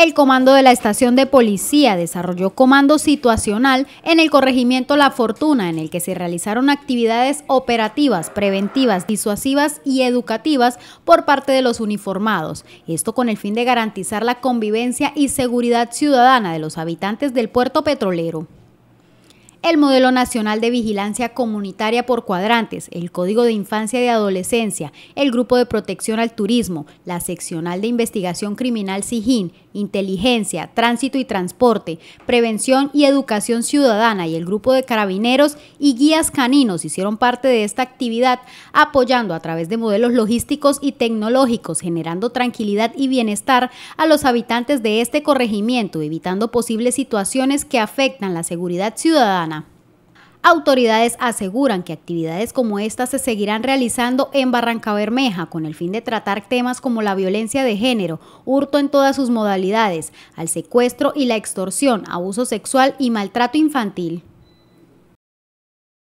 El comando de la estación de policía desarrolló comando situacional en el corregimiento La Fortuna, en el que se realizaron actividades operativas, preventivas, disuasivas y educativas por parte de los uniformados. Esto con el fin de garantizar la convivencia y seguridad ciudadana de los habitantes del puerto petrolero. El modelo nacional de vigilancia comunitaria por cuadrantes, el Código de Infancia y Adolescencia, el Grupo de Protección al Turismo, la Seccional de Investigación Criminal SIGIN, inteligencia, tránsito y transporte, prevención y educación ciudadana y el grupo de carabineros y guías caninos hicieron parte de esta actividad, apoyando a través de modelos logísticos y tecnológicos, generando tranquilidad y bienestar a los habitantes de este corregimiento, evitando posibles situaciones que afectan la seguridad ciudadana. Autoridades aseguran que actividades como esta se seguirán realizando en Barranca Bermeja con el fin de tratar temas como la violencia de género, hurto en todas sus modalidades, al secuestro y la extorsión, abuso sexual y maltrato infantil.